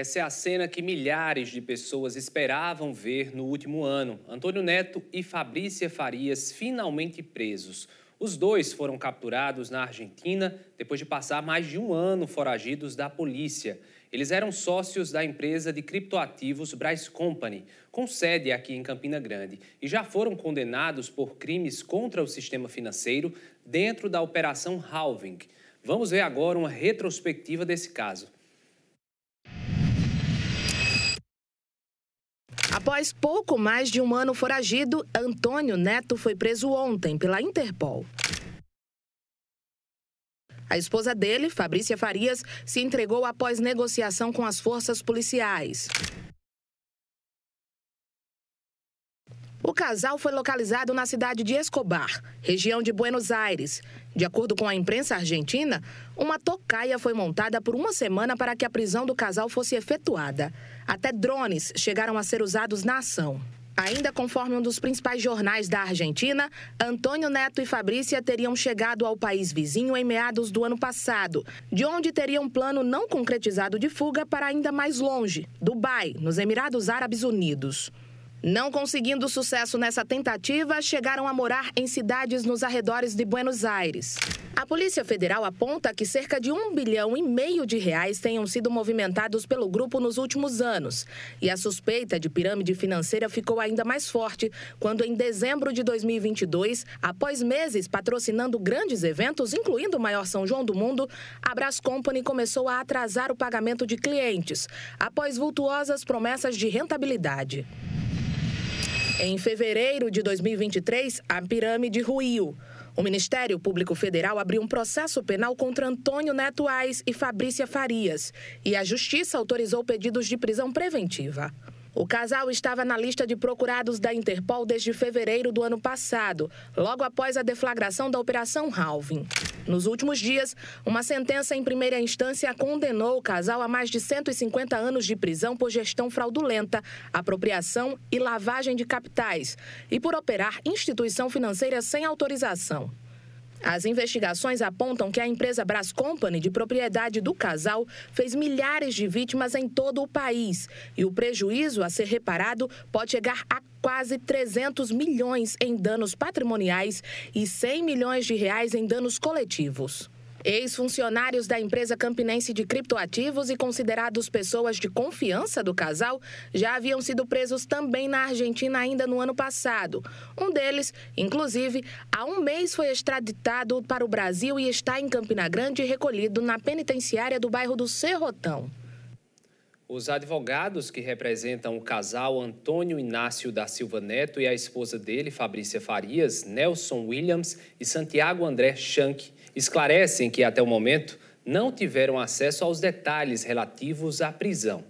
Essa é a cena que milhares de pessoas esperavam ver no último ano. Antônio Neto e Fabrícia Farias finalmente presos. Os dois foram capturados na Argentina depois de passar mais de um ano foragidos da polícia. Eles eram sócios da empresa de criptoativos Bryce Company, com sede aqui em Campina Grande, e já foram condenados por crimes contra o sistema financeiro dentro da Operação Halving. Vamos ver agora uma retrospectiva desse caso. Após pouco mais de um ano foragido, Antônio Neto foi preso ontem pela Interpol. A esposa dele, Fabrícia Farias, se entregou após negociação com as forças policiais. O casal foi localizado na cidade de Escobar, região de Buenos Aires. De acordo com a imprensa argentina, uma tocaia foi montada por uma semana para que a prisão do casal fosse efetuada. Até drones chegaram a ser usados na ação. Ainda conforme um dos principais jornais da Argentina, Antônio Neto e Fabrícia teriam chegado ao país vizinho em meados do ano passado, de onde teriam um plano não concretizado de fuga para ainda mais longe, Dubai, nos Emirados Árabes Unidos. Não conseguindo sucesso nessa tentativa, chegaram a morar em cidades nos arredores de Buenos Aires. A Polícia Federal aponta que cerca de um bilhão e meio de reais tenham sido movimentados pelo grupo nos últimos anos. E a suspeita de pirâmide financeira ficou ainda mais forte quando, em dezembro de 2022, após meses patrocinando grandes eventos, incluindo o maior São João do Mundo, a Brás Company começou a atrasar o pagamento de clientes, após vultuosas promessas de rentabilidade. Em fevereiro de 2023, a pirâmide ruiu. O Ministério Público Federal abriu um processo penal contra Antônio Neto Ais e Fabrícia Farias, e a Justiça autorizou pedidos de prisão preventiva. O casal estava na lista de procurados da Interpol desde fevereiro do ano passado, logo após a deflagração da Operação Halvin. Nos últimos dias, uma sentença em primeira instância condenou o casal a mais de 150 anos de prisão por gestão fraudulenta, apropriação e lavagem de capitais e por operar instituição financeira sem autorização. As investigações apontam que a empresa Brass Company, de propriedade do casal, fez milhares de vítimas em todo o país. E o prejuízo a ser reparado pode chegar a quase 300 milhões em danos patrimoniais e 100 milhões de reais em danos coletivos. Ex-funcionários da empresa campinense de criptoativos e considerados pessoas de confiança do casal já haviam sido presos também na Argentina ainda no ano passado. Um deles, inclusive, há um mês foi extraditado para o Brasil e está em Campina Grande recolhido na penitenciária do bairro do Serrotão. Os advogados que representam o casal Antônio Inácio da Silva Neto e a esposa dele, Fabrícia Farias, Nelson Williams e Santiago André Schank, esclarecem que até o momento não tiveram acesso aos detalhes relativos à prisão.